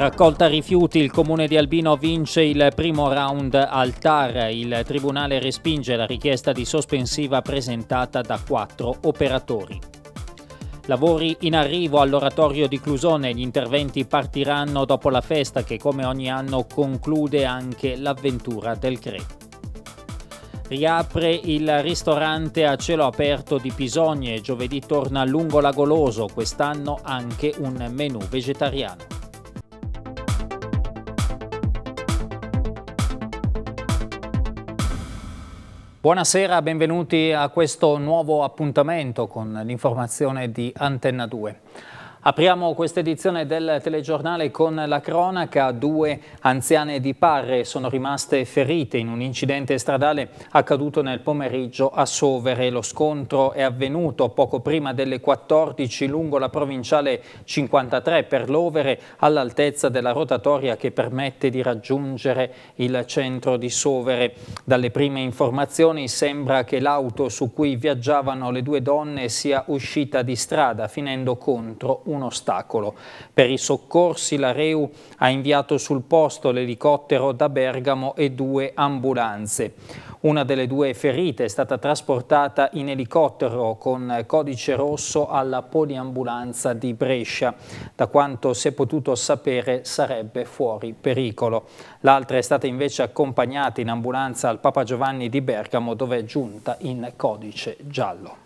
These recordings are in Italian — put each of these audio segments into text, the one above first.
Raccolta rifiuti, il comune di Albino vince il primo round al TAR. Il tribunale respinge la richiesta di sospensiva presentata da quattro operatori. Lavori in arrivo all'oratorio di Clusone, gli interventi partiranno dopo la festa che come ogni anno conclude anche l'avventura del Crepe. Riapre il ristorante a cielo aperto di Pisogne, giovedì torna lungo lagoloso, quest'anno anche un menù vegetariano. Buonasera, benvenuti a questo nuovo appuntamento con l'informazione di Antenna 2. Apriamo questa edizione del telegiornale con la cronaca. Due anziane di Parre sono rimaste ferite in un incidente stradale accaduto nel pomeriggio a Sovere. Lo scontro è avvenuto poco prima delle 14 lungo la provinciale 53 per l'Overe all'altezza della rotatoria che permette di raggiungere il centro di Sovere. Dalle prime informazioni sembra che l'auto su cui viaggiavano le due donne sia uscita di strada finendo contro un ostacolo. Per i soccorsi la Reu ha inviato sul posto l'elicottero da Bergamo e due ambulanze. Una delle due ferite è stata trasportata in elicottero con codice rosso alla poliambulanza di Brescia. Da quanto si è potuto sapere sarebbe fuori pericolo. L'altra è stata invece accompagnata in ambulanza al Papa Giovanni di Bergamo dove è giunta in codice giallo.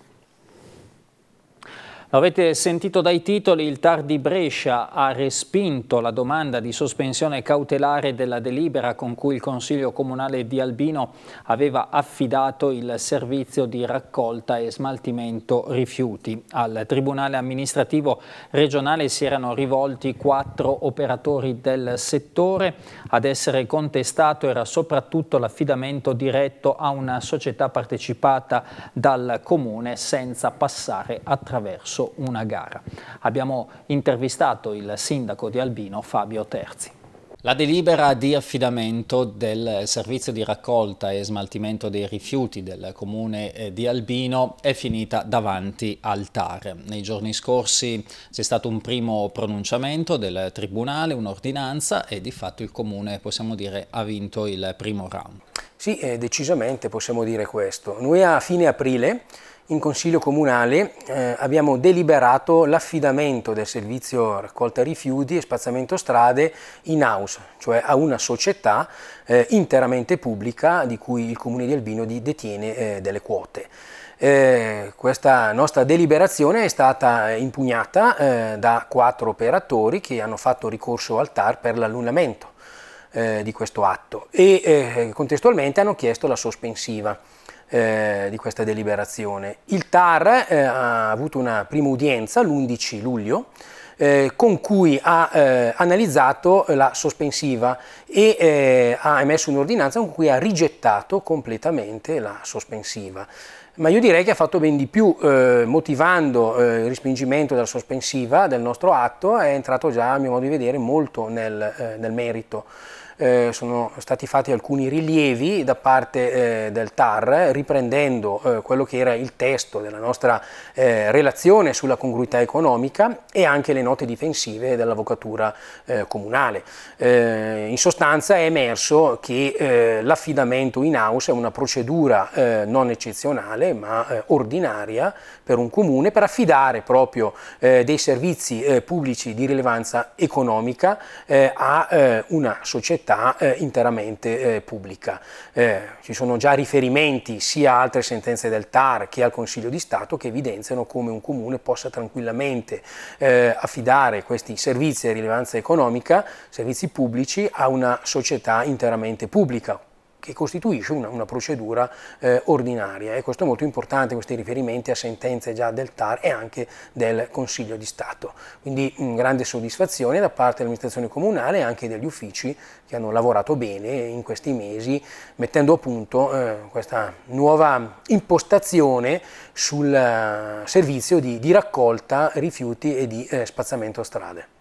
Avete sentito dai titoli, il TAR di Brescia ha respinto la domanda di sospensione cautelare della delibera con cui il Consiglio Comunale di Albino aveva affidato il servizio di raccolta e smaltimento rifiuti. Al Tribunale amministrativo regionale si erano rivolti quattro operatori del settore. Ad essere contestato era soprattutto l'affidamento diretto a una società partecipata dal Comune senza passare attraverso vinto una gara. Abbiamo intervistato il sindaco di Albino, Fabio Terzi. La delibera di affidamento del servizio di raccolta e smaltimento dei rifiuti del comune eh, di Albino è finita davanti al TAR. Nei giorni scorsi c'è stato un primo pronunciamento del tribunale, un'ordinanza e di fatto il comune, possiamo dire, ha vinto il primo round. Sì, eh, decisamente possiamo dire questo. Noi a fine aprile in Consiglio Comunale eh, abbiamo deliberato l'affidamento del servizio raccolta rifiuti e spazzamento strade in house, cioè a una società eh, interamente pubblica di cui il Comune di Albino detiene eh, delle quote. Eh, questa nostra deliberazione è stata impugnata eh, da quattro operatori che hanno fatto ricorso al TAR per l'annullamento eh, di questo atto e contestualmente hanno chiesto la sospensiva eh, di questa deliberazione. Il TAR eh, ha avuto una prima udienza l'11 luglio eh, con cui ha eh, analizzato la sospensiva e eh, ha emesso un'ordinanza con cui ha rigettato completamente la sospensiva. Ma io direi che ha fatto ben di più, eh, motivando eh, il respingimento della sospensiva del nostro atto, è entrato già, a mio modo di vedere, molto nel, eh, nel merito eh, sono stati fatti alcuni rilievi da parte eh, del TAR riprendendo eh, quello che era il testo della nostra eh, relazione sulla congruità economica e anche le note difensive dell'avvocatura eh, comunale. Eh, in sostanza è emerso che l'affidamento in house è una procedura non eccezionale ma ordinaria per un comune per affidare proprio dei servizi pubblici di rilevanza economica a una società società eh, interamente eh, pubblica. Eh, ci sono già riferimenti sia a altre sentenze del TAR che al Consiglio di Stato che evidenziano come un comune possa tranquillamente eh, affidare questi servizi di rilevanza economica, servizi pubblici, a una società interamente pubblica che costituisce una, una procedura eh, ordinaria e questo è molto importante, questi riferimenti a sentenze già del TAR e anche del Consiglio di Stato. Quindi mh, grande soddisfazione da parte dell'amministrazione comunale e anche degli uffici che hanno lavorato bene in questi mesi mettendo a punto eh, questa nuova impostazione sul eh, servizio di, di, raccolta rifiuti e di eh, spazzamento strade.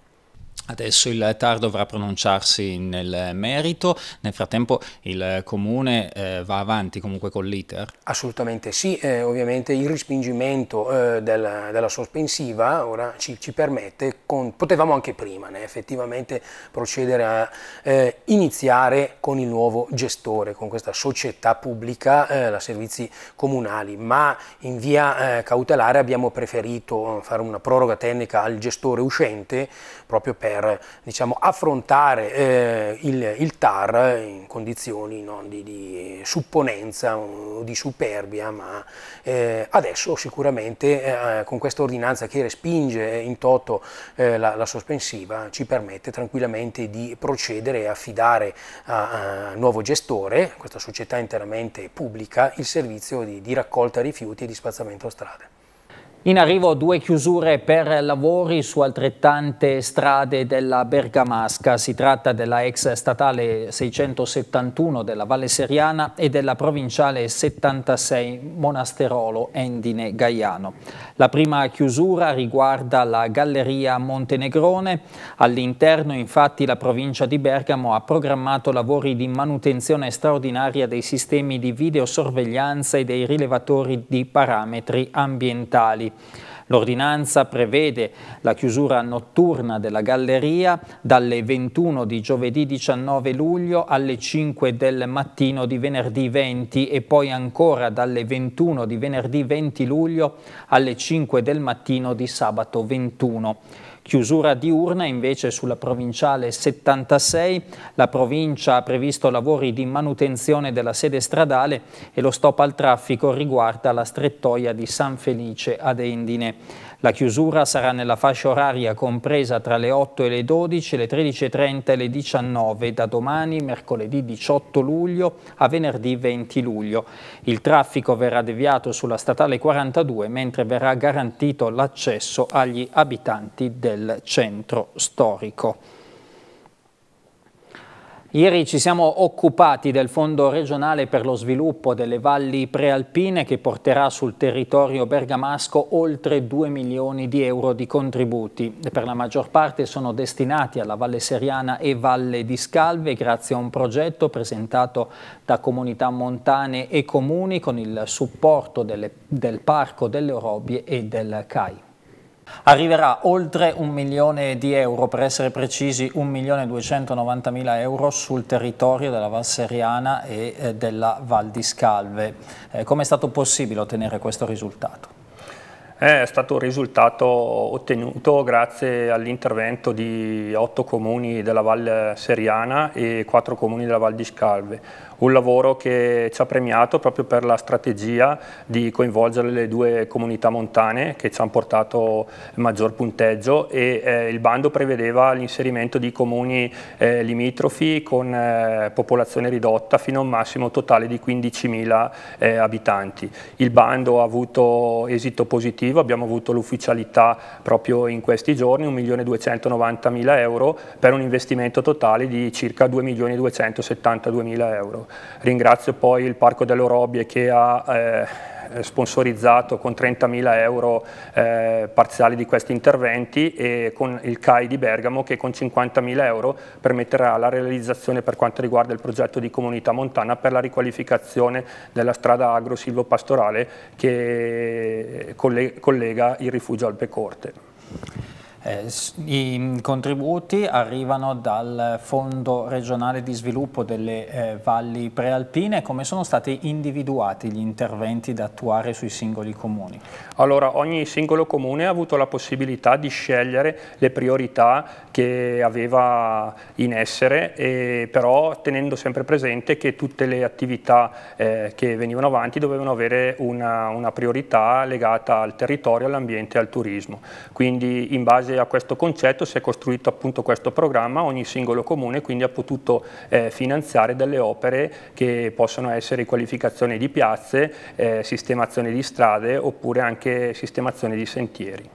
Adesso il TAR dovrà pronunciarsi nel merito, nel frattempo il Comune eh, va avanti comunque con l'iter? Assolutamente sì, eh, ovviamente il respingimento eh, della, della, sospensiva ora ci, ci permette, con, potevamo anche prima né, effettivamente procedere a eh, iniziare con il nuovo gestore, con questa società pubblica, eh, la servizi comunali, ma in via eh, cautelare abbiamo preferito fare una proroga tecnica al gestore uscente proprio per per diciamo, affrontare eh, il, il, TAR in condizioni non di, di supponenza o di superbia, ma eh, adesso sicuramente eh, con questa ordinanza che respinge in toto eh, la, la, sospensiva ci permette tranquillamente di procedere e affidare a, a nuovo gestore, questa società interamente pubblica, il servizio di, di raccolta rifiuti e di spazzamento strade. In arrivo due chiusure per lavori su altrettante strade della Bergamasca. Si tratta della ex statale 671 della Valle Seriana e della provinciale 76 Monasterolo Endine Gaiano. La prima chiusura riguarda la Galleria Montenegrone. All'interno infatti la provincia di Bergamo ha programmato lavori di manutenzione straordinaria dei sistemi di videosorveglianza e dei rilevatori di parametri ambientali. L'ordinanza prevede la chiusura notturna della galleria dalle 21 di giovedì 19 luglio alle 5 del mattino di venerdì 20 e poi ancora dalle 21 di venerdì 20 luglio alle 5 del mattino di sabato 21. Chiusura diurna invece sulla provinciale 76, la provincia ha previsto lavori di manutenzione della sede stradale e lo stop al traffico riguarda la strettoia di San Felice ad Endine. La chiusura sarà nella fascia oraria compresa tra le 8 e le 12, le 13.30 e le 19 da domani, mercoledì 18 luglio a venerdì 20 luglio. Il traffico verrà deviato sulla statale 42 mentre verrà garantito l'accesso agli abitanti del centro storico. Ieri ci siamo occupati del Fondo regionale per lo sviluppo delle valli prealpine che porterà sul territorio bergamasco oltre 2 milioni di euro di contributi. Per la maggior parte sono destinati alla Valle Seriana e Valle di Scalve grazie a un progetto presentato da comunità montane e comuni con il supporto delle, del Parco delle Orobie e del CAI arriverà oltre un milione di euro, per essere precisi un milione 1.290.000 euro sul territorio della Val Seriana e eh, della Val di Scalve. Eh, Come è stato possibile ottenere questo risultato? Eh, è stato un risultato ottenuto grazie all'intervento di otto comuni della Val Seriana e quattro comuni della Val di Scalve un lavoro che ci ha premiato proprio per la strategia di coinvolgere le due comunità montane che ci hanno portato maggior punteggio e eh, il bando prevedeva l'inserimento di comuni eh, limitrofi con eh, popolazione ridotta fino a un massimo totale di 15.000 eh, abitanti. Il bando ha avuto esito positivo, abbiamo avuto l'ufficialità proprio in questi giorni, 1.290.000 euro per un investimento totale di circa 2.272.000 euro. Ringrazio poi il Parco delle Orobie che ha eh, sponsorizzato con 30.000 euro eh, parziali di questi interventi e con il CAI di Bergamo che con 50.000 euro permetterà la realizzazione per quanto riguarda il progetto di comunità montana per la riqualificazione della strada agro-silvopastorale che collega il rifugio Alpe Alpecorte. Eh, I mm, contributi arrivano dal Fondo regionale di sviluppo delle eh, valli prealpine. Come sono stati individuati gli interventi da attuare sui singoli comuni? Allora, ogni singolo comune ha avuto la possibilità di scegliere le priorità che aveva in essere, e, però tenendo sempre presente che tutte le attività eh, che venivano avanti dovevano avere una, una priorità legata al territorio, all'ambiente e al turismo. Quindi in base base a questo concetto si è costruito appunto questo programma, ogni singolo comune quindi ha potuto eh, finanziare delle opere che possono essere riqualificazione di piazze, eh, sistemazione di strade oppure anche sistemazione di sentieri.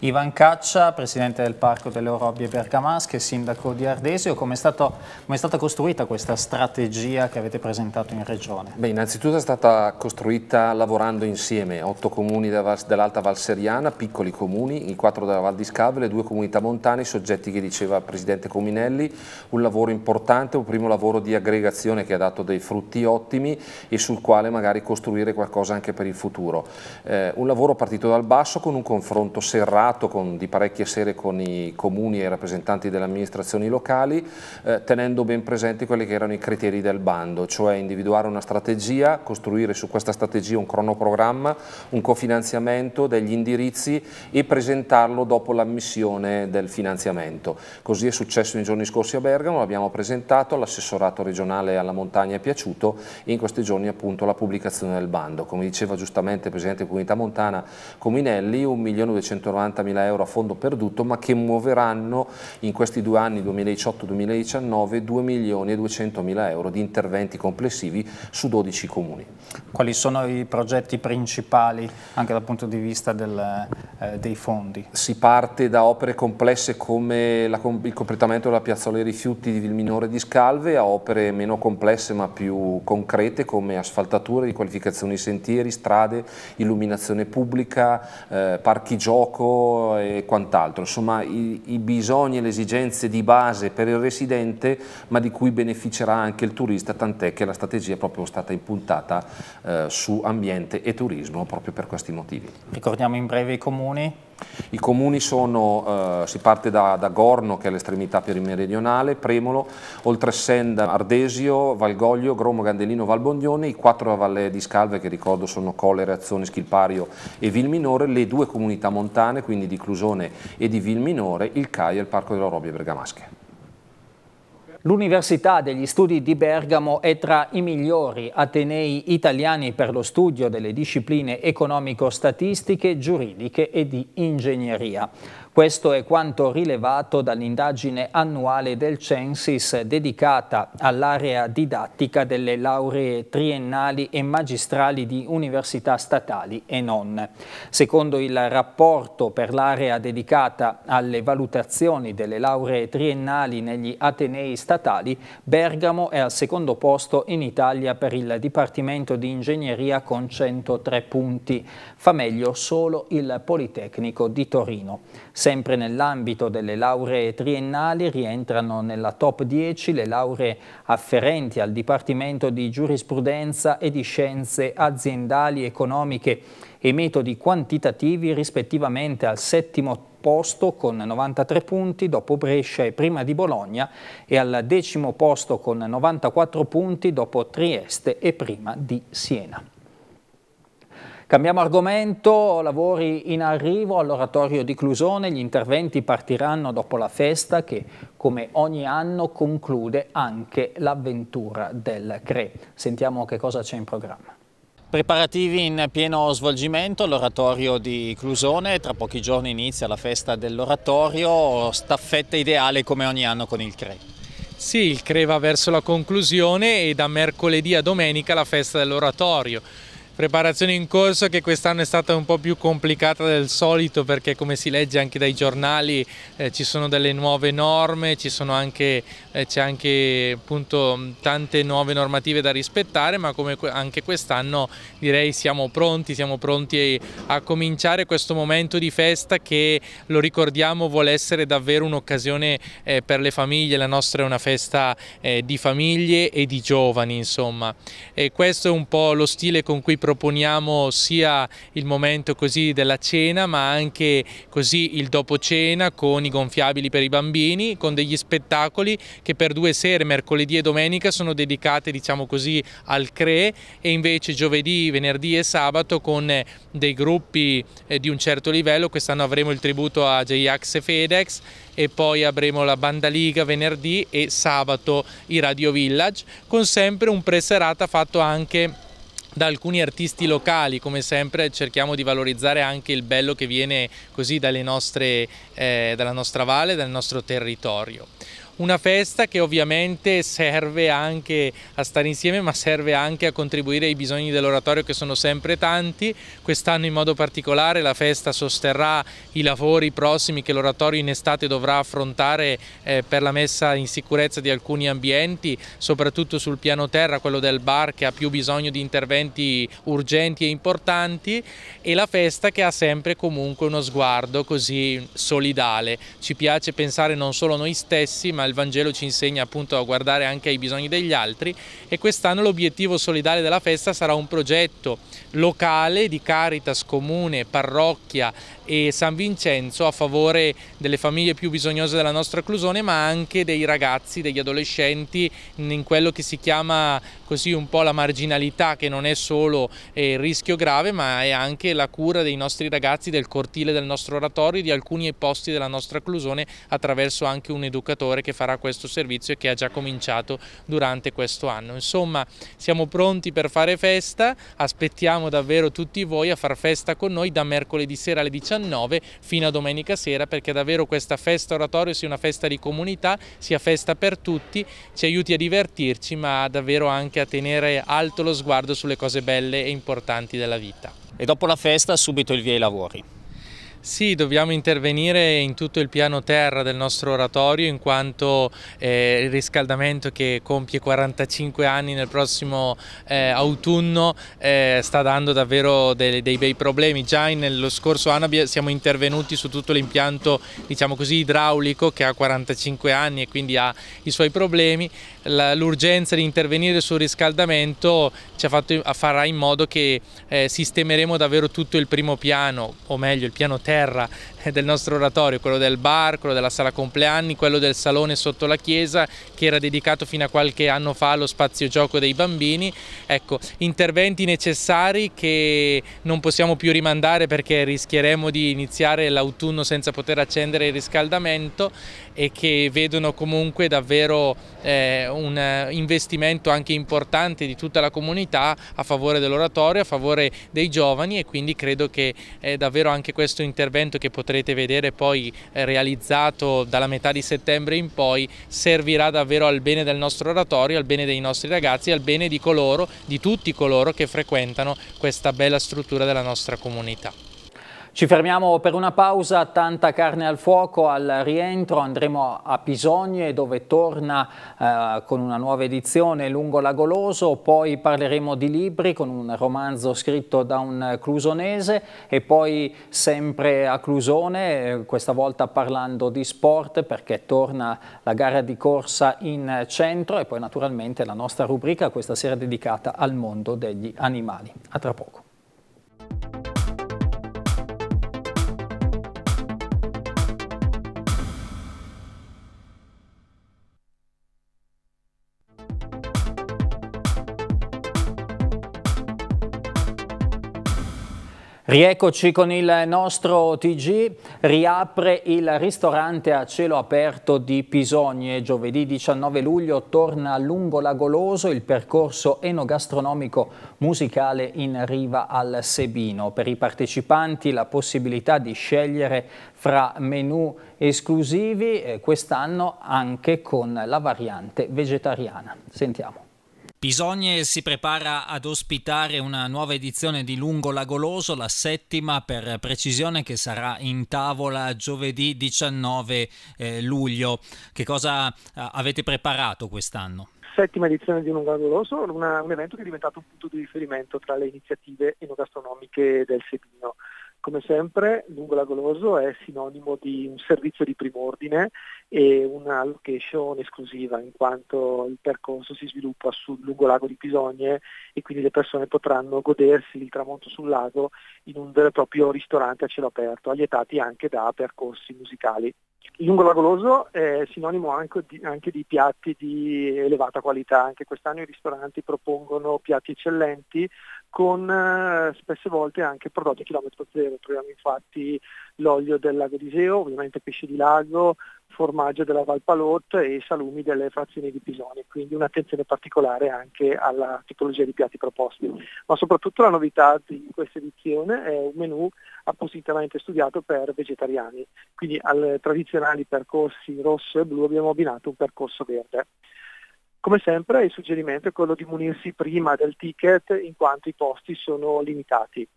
Ivan Caccia, presidente del Parco delle Orobbie Bergamasche, sindaco di Ardesio, come è, stato, com è, stata costruita questa strategia che avete presentato in Regione? Beh, innanzitutto è stata costruita lavorando insieme, otto comuni dell'Alta Val Seriana, piccoli comuni, i quattro della Val di Scavole, due comunità montane, soggetti che diceva il presidente Cominelli, un lavoro importante, un primo lavoro di aggregazione che ha dato dei frutti ottimi e sul quale magari costruire qualcosa anche per il futuro. Eh, un lavoro partito dal basso con un confronto serrato parlato con, di parecchie sere con i comuni e i rappresentanti delle amministrazioni locali, eh, tenendo ben presenti quelli che erano i criteri del bando, cioè individuare una strategia, costruire su questa strategia un cronoprogramma, un cofinanziamento degli indirizzi e presentarlo dopo l'ammissione del finanziamento. Così è successo nei giorni scorsi a Bergamo, l'abbiamo presentato, l'assessorato regionale alla montagna è piaciuto e in questi giorni appunto la pubblicazione del bando. Come diceva giustamente il Presidente di Comunità Montana Cominelli, 1.290.000 190.000 euro a fondo perduto, ma che muoveranno in questi due anni, 2018-2019, 2 milioni e 200.000 euro di interventi complessivi su 12 comuni. Quali sono i progetti principali anche dal punto di vista del, eh, dei fondi? Si parte da opere complesse come la, il completamento della piazzola dei rifiuti di Vilminore di Scalve a opere meno complesse ma più concrete come asfaltature, riqualificazioni sentieri, strade, illuminazione pubblica, eh, parchi gioco, e quant'altro, insomma i, i, bisogni e le esigenze di base per il residente ma di cui beneficerà anche il turista, tant'è che la strategia è proprio stata impuntata eh, su ambiente e turismo proprio per questi motivi. Ricordiamo in breve i comuni? I comuni sono, eh, si parte da, da, Gorno, che è l'estremità perimeridionale, Premolo, Oltresenda, Ardesio, Valgoglio, Gromo, Gandelino, Valbondione, i quattro a Valle di Scalve, che ricordo sono Colle, Reazione, Schilpario e Vilminore, le due comunità montane, quindi di Clusone e di Vilminore, il CAI e il Parco della Robbia Bergamasche. L'Università degli Studi di Bergamo è tra i migliori atenei italiani per lo studio delle discipline economico-statistiche, giuridiche e di ingegneria. Questo è quanto rilevato dall'indagine annuale del Censis dedicata all'area didattica delle lauree triennali e magistrali di università statali e non. Secondo il rapporto per l'area dedicata alle valutazioni delle lauree triennali negli atenei statali, Bergamo è al secondo posto in Italia per il Dipartimento di Ingegneria con 103 punti. Fa meglio solo il Politecnico di Torino. Sempre nell'ambito delle lauree triennali rientrano nella top 10 le lauree afferenti al Dipartimento di Giurisprudenza e di Scienze Aziendali, Economiche e Metodi Quantitativi rispettivamente al settimo posto con 93 punti dopo Brescia e prima di Bologna e al decimo posto con 94 punti dopo Trieste e prima di Siena. Cambiamo argomento, lavori in arrivo all'oratorio di Clusone, gli interventi partiranno dopo la festa che come ogni anno conclude anche l'avventura del CRE. Sentiamo che cosa c'è in programma. Preparativi in pieno svolgimento, all'oratorio di Clusone, tra pochi giorni inizia la festa dell'oratorio, staffetta ideale come ogni anno con il CRE. Sì, il CRE va verso la conclusione e da mercoledì a domenica la festa dell'oratorio preparazione in corso che quest'anno è stata un po' più complicata del solito perché come si legge anche dai giornali eh, ci sono delle nuove norme, c'è anche, eh, anche appunto, tante nuove normative da rispettare ma come anche quest'anno direi siamo pronti, siamo pronti a cominciare questo momento di festa che lo ricordiamo vuole essere davvero un'occasione eh, per le famiglie, la nostra è una festa eh, di famiglie e di giovani insomma e questo è un po' lo stile con cui proponiamo sia il momento così della cena ma anche così il dopo cena con i gonfiabili per i bambini, con degli spettacoli che per due sere, mercoledì e domenica, sono dedicate diciamo così al CRE e invece giovedì, venerdì e sabato con eh, dei gruppi eh, di un certo livello, quest'anno avremo il tributo a J-Ax e FedEx e poi avremo la Banda Liga venerdì e sabato i Radio Village con sempre un preserata fatto anche da alcuni artisti locali, come sempre cerchiamo di valorizzare anche il bello che viene così dalle nostre, eh, dalla nostra valle, dal nostro territorio una festa che ovviamente serve anche a stare insieme ma serve anche a contribuire ai bisogni dell'oratorio che sono sempre tanti, quest'anno in modo particolare la festa sosterrà i lavori prossimi che l'oratorio in estate dovrà affrontare eh, per la messa in sicurezza di alcuni ambienti, soprattutto sul piano terra, quello del bar che ha più bisogno di interventi urgenti e importanti e la festa che ha sempre comunque uno sguardo così solidale. Ci piace pensare non solo noi stessi ma il Vangelo ci insegna appunto a guardare anche ai bisogni degli altri e quest'anno l'obiettivo solidale della festa sarà un progetto locale di Caritas Comune, Parrocchia e San Vincenzo a favore delle famiglie più bisognose della nostra Clusone ma anche dei ragazzi, degli adolescenti in quello che si chiama così un po' la marginalità che non è solo il eh, rischio grave ma è anche la cura dei nostri ragazzi del cortile del nostro oratorio di alcuni posti della nostra Clusone attraverso anche un educatore che farà questo servizio e che ha già cominciato durante questo anno. Insomma siamo pronti per fare festa, aspettiamo davvero tutti voi a far festa con noi da mercoledì sera alle 19 fino a domenica sera perché davvero questa festa oratorio sia una festa di comunità, sia festa per tutti, ci aiuti a divertirci ma davvero anche a tenere alto lo sguardo sulle cose belle e importanti della vita. E dopo la festa subito il via ai lavori. Sì, dobbiamo intervenire in tutto il piano terra del nostro oratorio in quanto eh, il riscaldamento che compie 45 anni nel prossimo eh, autunno eh, sta dando davvero dei, dei, bei problemi. Già nello scorso anno siamo intervenuti su tutto l'impianto diciamo idraulico che ha 45 anni e quindi ha i suoi problemi l'urgenza di intervenire sul riscaldamento ci ha fatto, farà in modo che eh, sistemeremo davvero tutto il primo piano, o meglio il piano terra eh, del nostro oratorio, quello del bar, quello della sala compleanni, quello del salone sotto la chiesa che era dedicato fino a qualche anno fa allo spazio gioco dei bambini. Ecco, interventi necessari che non possiamo più rimandare perché rischieremo di iniziare l'autunno senza poter accendere il riscaldamento e che vedono comunque davvero eh, un investimento anche importante di tutta la comunità a favore dell'oratorio, a favore dei giovani e quindi credo che è eh, davvero anche questo intervento che potrebbe potrete vedere poi eh, realizzato dalla metà di settembre in poi servirà davvero al bene del nostro oratorio, al bene dei nostri ragazzi, al bene di coloro, di tutti coloro che frequentano questa bella struttura della nostra comunità. Ci fermiamo per una pausa, tanta carne al fuoco, al rientro andremo a Pisogne dove torna eh, con una nuova edizione Lungo Lagoloso, poi parleremo di libri con un romanzo scritto da un clusonese e poi sempre a Clusone, eh, questa volta parlando di sport perché torna la gara di corsa in centro e poi naturalmente la nostra rubrica questa sera dedicata al mondo degli animali. A tra poco. Rieccoci con il nostro TG, riapre il ristorante a cielo aperto di Pisogne. Giovedì 19 luglio torna a lungo Lagoloso il percorso enogastronomico musicale in riva al Sebino. Per i partecipanti la possibilità di scegliere fra menu esclusivi, eh, quest'anno anche con la variante vegetariana. Sentiamo. Pisogne si prepara ad ospitare una nuova edizione di Lungo Lagoloso, la settima per precisione, che sarà in tavola giovedì 19 eh, luglio. Che cosa eh, avete preparato quest'anno? Settima edizione di Lungo Lagoloso, una, un evento che è diventato un punto di riferimento tra le iniziative enogastronomiche del Sebino come sempre lungo l'agoloso è sinonimo di un servizio di primo ordine e una location esclusiva in quanto il percorso si sviluppa sul lungo lago di Pisogne e quindi le persone potranno godersi il tramonto sul lago in un vero e proprio ristorante a cielo aperto, allietati anche da percorsi musicali. Il lungo lagoloso è sinonimo anche di, anche di, piatti di elevata qualità, anche quest'anno i ristoranti propongono piatti eccellenti con eh, spesse volte anche prodotti a chilometro zero, troviamo infatti l'olio del lago di Seo, ovviamente pesce di lago, formaggio della Valpalotte e salumi delle frazioni di Pisoni, quindi un'attenzione particolare anche alla tipologia di piatti proposti. Ma soprattutto la novità di questa edizione è un menù appositamente studiato per vegetariani, quindi ai tradizionali percorsi rosso e blu abbiamo abbinato un percorso verde. Come sempre il suggerimento è quello di munirsi prima del ticket in quanto i posti sono limitati,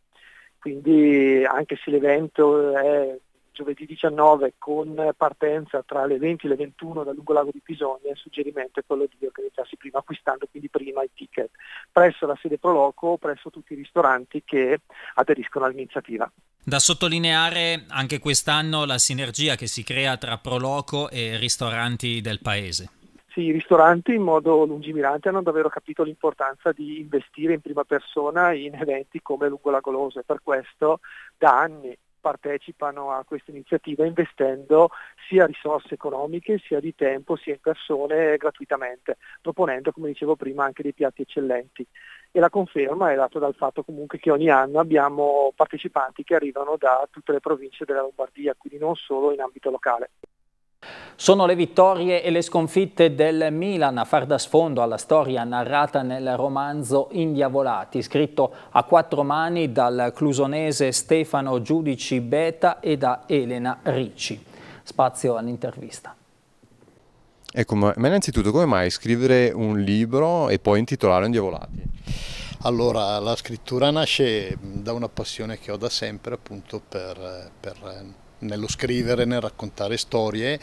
quindi anche se l'evento è giovedì 19 con partenza tra le 20 e le 21 da Lungo Lago di Pisogna, il suggerimento è quello di organizzarsi prima acquistando quindi prima i ticket presso la sede Proloco o presso tutti i ristoranti che aderiscono all'iniziativa. Da sottolineare anche quest'anno la sinergia che si crea tra Proloco e ristoranti del paese i ristoranti in modo lungimirante hanno davvero capito l'importanza di investire in prima persona in eventi come Lungo Lagolose, per questo da anni partecipano a questa iniziativa investendo sia risorse economiche, sia di tempo, sia in persone eh, gratuitamente, proponendo, come dicevo prima, anche dei piatti eccellenti. E la conferma è data dal fatto comunque che ogni anno abbiamo partecipanti che arrivano da tutte le province della Lombardia, quindi non solo in ambito locale. Sono le vittorie e le sconfitte del Milan a far da sfondo alla storia narrata nel romanzo Indiavolati, scritto a quattro mani dal clusonese Stefano Giudici Beta e da Elena Ricci. Spazio all'intervista. Ecco, ma innanzitutto come mai scrivere un libro e poi intitolare Indiavolati? Allora, la scrittura nasce da una passione che ho da sempre appunto per, per nello scrivere, nel raccontare storie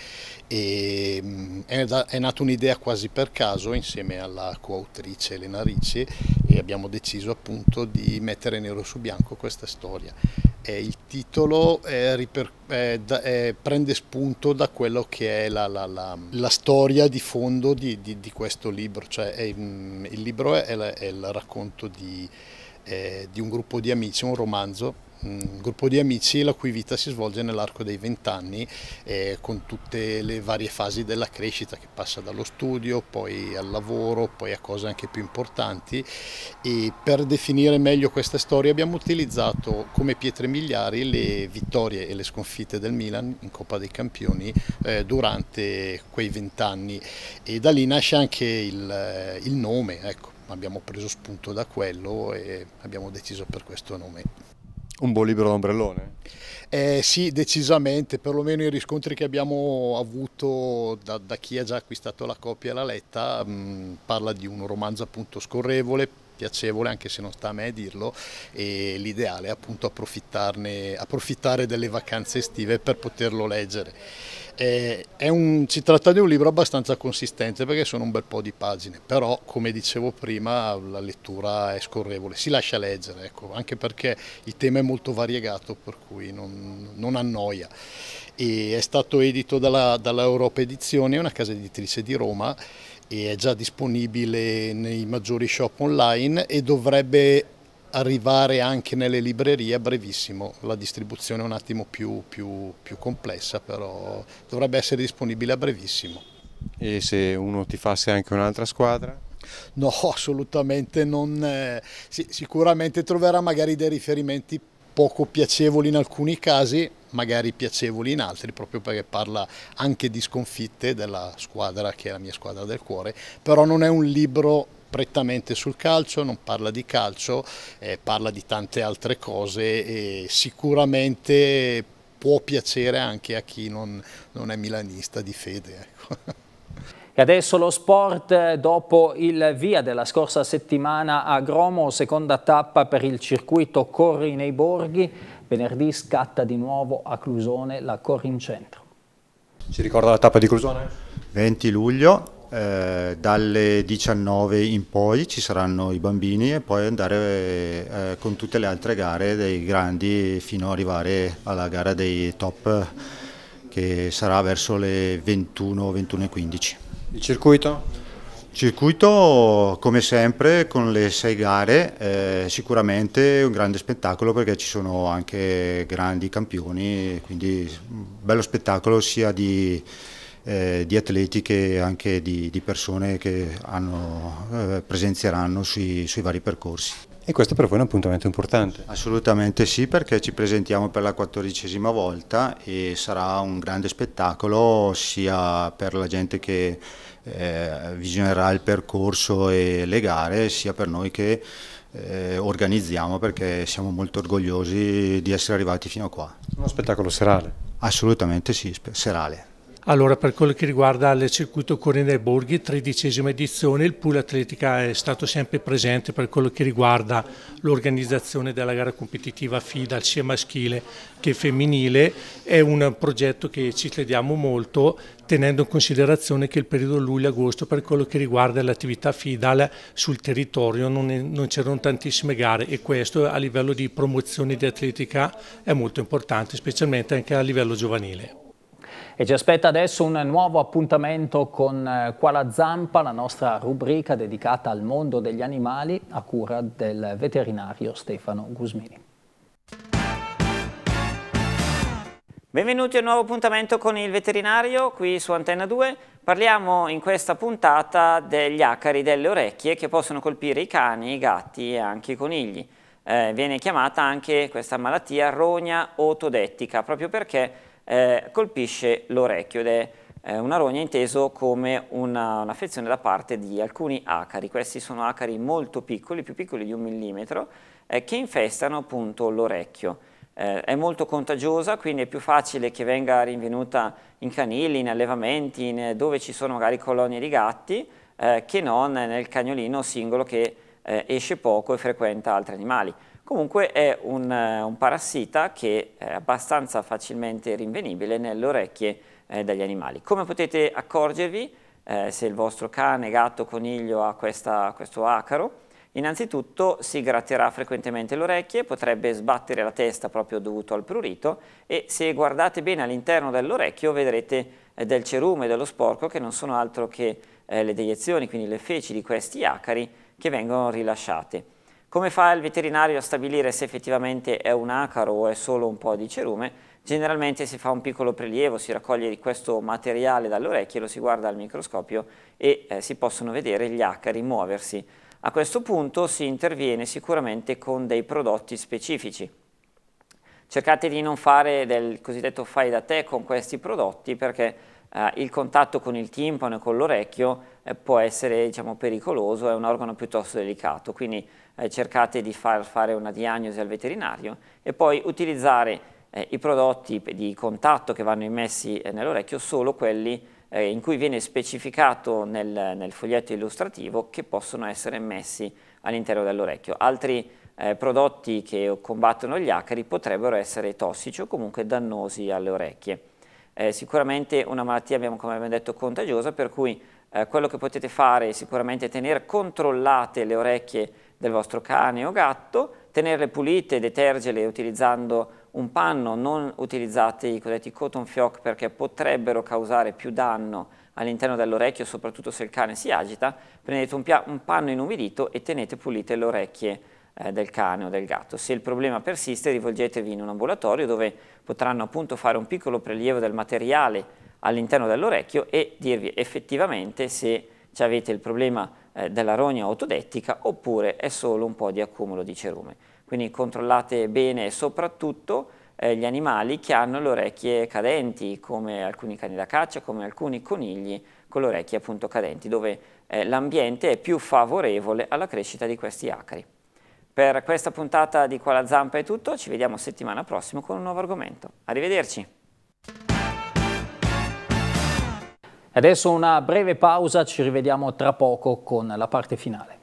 e mm, è, nata un'idea quasi per caso insieme alla coautrice Elena Ricci e abbiamo deciso appunto di mettere nero su bianco questa storia. E il titolo è, è, è, prende spunto da quello che è la, la, la, la storia di fondo di, di, di questo libro, cioè mm, il libro è il racconto di eh, di un gruppo di amici, un romanzo mm, un gruppo di amici la cui vita si svolge nell'arco dei vent'anni eh, con tutte le varie fasi della crescita che passa dallo studio, poi al lavoro, poi a cose anche più importanti e per definire meglio questa storia abbiamo utilizzato come pietre miliari le vittorie e le sconfitte del Milan in Coppa dei Campioni eh, durante quei vent'anni e da lì nasce anche il, eh, il nome, ecco abbiamo preso spunto da quello e abbiamo deciso per questo nome. Un buon libro d'ombrellone? Eh, sì, decisamente, perlomeno i riscontri che abbiamo avuto da, da chi ha già acquistato la copia e l'ha letta, mh, mm, parla di un romanzo appunto scorrevole, piacevole anche se non sta a me dirlo e l'ideale è appunto approfittarne, approfittare delle vacanze estive per poterlo leggere. Un, si tratta di un libro abbastanza consistente perché sono un bel po' di pagine, però come dicevo prima la lettura è scorrevole, si lascia leggere, ecco, anche perché il tema è molto variegato per cui non, non annoia. E è stato edito dalla, dalla Europa Edizioni, una casa editrice di Roma e è già disponibile nei maggiori shop online e dovrebbe arrivare anche nelle librerie a brevissimo, la distribuzione è un attimo più, più, più complessa, però dovrebbe essere disponibile a brevissimo. E se uno ti fasse anche un'altra squadra? No, assolutamente non. Eh, sì, sicuramente troverà magari dei riferimenti poco piacevoli in alcuni casi, magari piacevoli in altri, proprio perché parla anche di sconfitte della squadra che è la mia squadra del cuore, però non è un libro prettamente sul calcio, non parla di calcio, eh, parla di tante altre cose e sicuramente può piacere anche a chi non, non è milanista di fede. Ecco. E adesso lo sport, eh, dopo il via della scorsa settimana a Gromo, seconda tappa per il circuito Corri nei Borghi, venerdì scatta di nuovo a Clusone la Corri in centro. Ci ricorda la tappa di Clusone? 20 luglio, eh, dalle 19 in poi ci saranno i bambini e poi andare eh, con tutte le altre gare dei grandi fino ad arrivare alla gara dei top che sarà verso le 21, 21 e 15. Il circuito? Circuito come sempre con le sei gare, eh, sicuramente un grande spettacolo perché ci sono anche grandi campioni, quindi un bello spettacolo sia di, eh, di atleti che anche di, di persone che hanno, eh, presenzieranno sui, sui vari percorsi. E questo per voi è un appuntamento importante. Assolutamente sì, perché ci presentiamo per la quattordicesima volta e sarà un grande spettacolo sia per la gente che eh, visionerà il percorso e le gare, sia per noi che eh, organizziamo perché siamo molto orgogliosi di essere arrivati fino a qua. Uno spettacolo serale? Assolutamente sì, serale. Allora, per quello che riguarda il circuito Corina dei Borghi, tredicesima edizione, il pool atletica è stato sempre presente per quello che riguarda l'organizzazione della gara competitiva FIDA sia maschile che femminile, è un progetto che ci crediamo molto tenendo in considerazione che il periodo luglio-agosto per quello che riguarda l'attività FIDA sul territorio non, c'erano tantissime gare e questo a livello di promozione di atletica è molto importante, specialmente anche a livello giovanile. E ci aspetta adesso un nuovo appuntamento con Quala eh, Zampa, la nostra rubrica dedicata al mondo degli animali a cura del veterinario Stefano Gusmini. Benvenuti a un nuovo appuntamento con il veterinario qui su Antenna 2. Parliamo in questa puntata degli acari delle orecchie che possono colpire i cani, i gatti e anche i conigli. Eh, viene chiamata anche questa malattia rogna otodettica proprio perché eh, colpisce l'orecchio ed è eh, un arogno inteso come un'affezione una da parte di alcuni acari. Questi sono acari molto piccoli, più piccoli di un millimetro, eh, che infestano appunto l'orecchio. Eh, è molto contagiosa, quindi è più facile che venga rinvenuta in canili, in allevamenti, in, eh, dove ci sono magari colonie di gatti, eh, che non nel cagnolino singolo che eh, esce poco e frequenta altri animali. Comunque è un, eh, un parassita che è abbastanza facilmente rinvenibile nelle orecchie eh, dagli animali. Come potete accorgervi eh, se il vostro cane, gatto, coniglio ha questa, questo acaro? Innanzitutto si gratterà frequentemente le orecchie, potrebbe sbattere la testa proprio dovuto al prurito e se guardate bene all'interno dell'orecchio vedrete eh, del cerume dello sporco che non sono altro che eh, le deiezioni, quindi le feci di questi acari che vengono rilasciate. Come fa il veterinario a stabilire se effettivamente è un acaro o è solo un po' di cerume? Generalmente si fa un piccolo prelievo, si raccoglie questo materiale dalle orecchie, lo si guarda al microscopio e eh, si possono vedere gli acari muoversi. A questo punto si interviene sicuramente con dei prodotti specifici. Cercate di non fare del cosiddetto fai da te con questi prodotti perché eh, il contatto con il timpano e con l'orecchio eh, può essere diciamo, pericoloso, è un organo piuttosto delicato, quindi eh, cercate di far fare una diagnosi al veterinario e poi utilizzare eh, i prodotti di contatto che vanno immessi eh, nell'orecchio, solo quelli eh, in cui viene specificato nel, nel, foglietto illustrativo che possono essere messi all'interno dell'orecchio. Altri eh, prodotti che combattono gli acari potrebbero essere tossici o comunque dannosi alle orecchie. Eh, sicuramente una malattia, abbiamo, come abbiamo detto, contagiosa, per cui eh, quello che potete fare è sicuramente tenere controllate le orecchie del vostro cane o gatto, tenerle pulite, detergele utilizzando un panno, non utilizzate i cosiddetti cotton fioc perché potrebbero causare più danno all'interno dell'orecchio, soprattutto se il cane si agita, prendete un, un panno inumidito e tenete pulite le orecchie eh, del cane o del gatto. Se il problema persiste rivolgetevi in un ambulatorio dove potranno appunto fare un piccolo prelievo del materiale all'interno dell'orecchio e dirvi effettivamente se avete il problema eh, della rogna autodettica oppure è solo un po' di accumulo di cerume. Quindi controllate bene soprattutto eh, gli animali che hanno le orecchie cadenti, come alcuni cani da caccia, come alcuni conigli con le orecchie appunto cadenti, dove eh, l'ambiente è più favorevole alla crescita di questi acari. Per questa puntata di Qua la Zampa è tutto, ci vediamo settimana prossima con un nuovo argomento. Arrivederci! Adesso una breve pausa, ci rivediamo tra poco con la parte finale.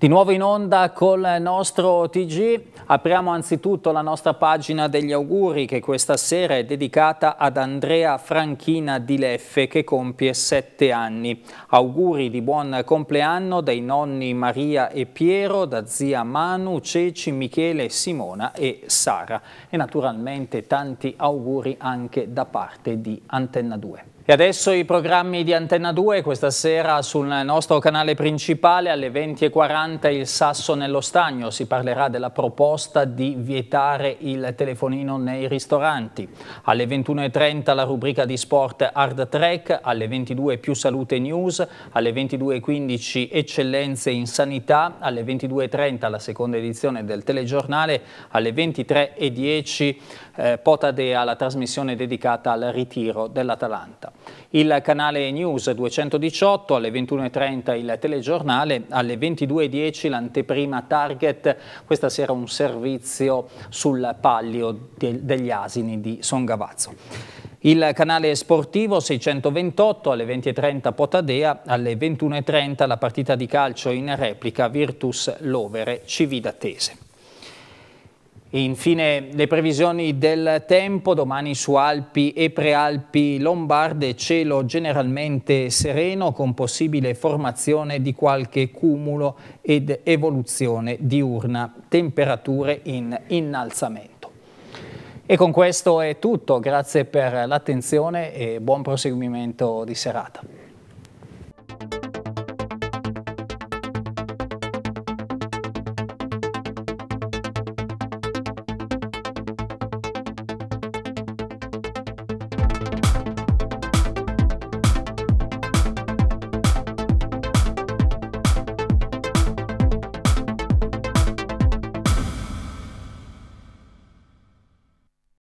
Di nuovo in onda col nostro TG, apriamo anzitutto la nostra pagina degli auguri che questa sera è dedicata ad Andrea Franchina di Leffe che compie sette anni. Auguri di buon compleanno dai nonni Maria e Piero, da zia Manu, Ceci, Michele, Simona e Sara. E naturalmente tanti auguri anche da parte di Antenna 2. E adesso i programmi di Antenna 2, questa sera sul nostro canale principale alle 20.40 il sasso nello stagno, si parlerà della proposta di vietare il telefonino nei ristoranti. Alle 21.30 la rubrica di sport Hard Track, alle 22 più salute news, alle 22.15 eccellenze in sanità, alle 22.30 la seconda edizione del telegiornale, alle 23.10 eh, Potadea la trasmissione dedicata al ritiro dell'Atalanta. Il canale News 218 alle 21.30 il telegiornale, alle 22.10 l'anteprima Target, questa sera un servizio sul palio degli asini di Songavazzo. Il canale sportivo 628 alle 20.30 Potadea, alle 21.30 la partita di calcio in replica Virtus Lovere Cividatese infine le previsioni del tempo, domani su Alpi e Prealpi Lombarde cielo generalmente sereno con possibile formazione di qualche cumulo ed evoluzione diurna, temperature in innalzamento. E con questo è tutto, grazie per l'attenzione e buon proseguimento di serata.